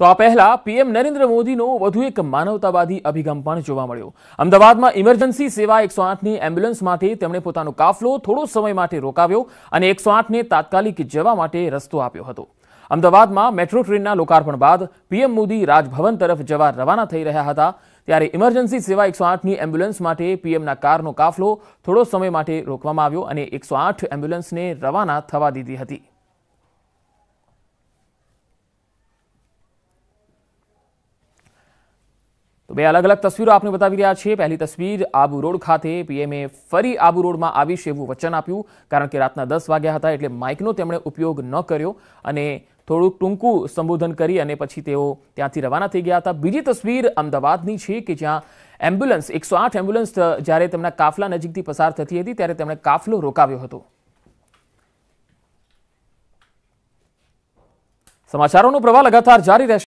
તો આ પહેલા પીએમ નરેન્દ્ર મોદીનો વધુ એક માનવતાવાદી અભિગમ પણ જોવા મળ્યો અમદાવાદમાં ઇમરજન્સી સેવા એકસો આઠની એમ્બ્યુલન્સ માટે તેમણે પોતાનો કાફલો થોડો સમય માટે રોકાવ્યો અને એકસો આઠને તાત્કાલિક જવા માટે રસ્તો આપ્યો હતો અમદાવાદમાં મેટ્રો ટ્રેનના લોકાર્પણ બાદ પીએમ મોદી રાજભવન તરફ જવા રવાના થઈ રહ્યા હતા ત્યારે ઇમરજન્સી સેવા એકસો આઠની એમ્બ્યુલન્સ માટે પીએમના કારનો કાફલો થોડો સમય માટે રોકવામાં આવ્યો અને એકસો આઠ એમ્બ્યુલન્સને રવાના થવા દીધી હતી તો બે અલગ અલગ તસવીરો આપણે બતાવી રહ્યા છીએ પહેલી તસવીર આબુ રોડ ખાતે પીએમએ ફરી આબુ રોડમાં આવીશ એવું વચન આપ્યું કારણ કે રાતના દસ વાગ્યા હતા એટલે માઇકનો તેમણે ઉપયોગ ન કર્યો અને થોડુંક ટૂંકું સંબોધન કરી અને પછી તેઓ ત્યાંથી રવાના થઈ ગયા હતા બીજી તસવીર અમદાવાદની છે કે જ્યાં એમ્બ્યુલન્સ એકસો આઠ એમ્બ્યુલન્સ જ્યારે તેમના કાફલા નજીકથી પસાર થતી હતી ત્યારે તેમણે કાફલો રોકાવ્યો હતો સમાચારોનો પ્રવાહ લગાતાર જારી રહેશે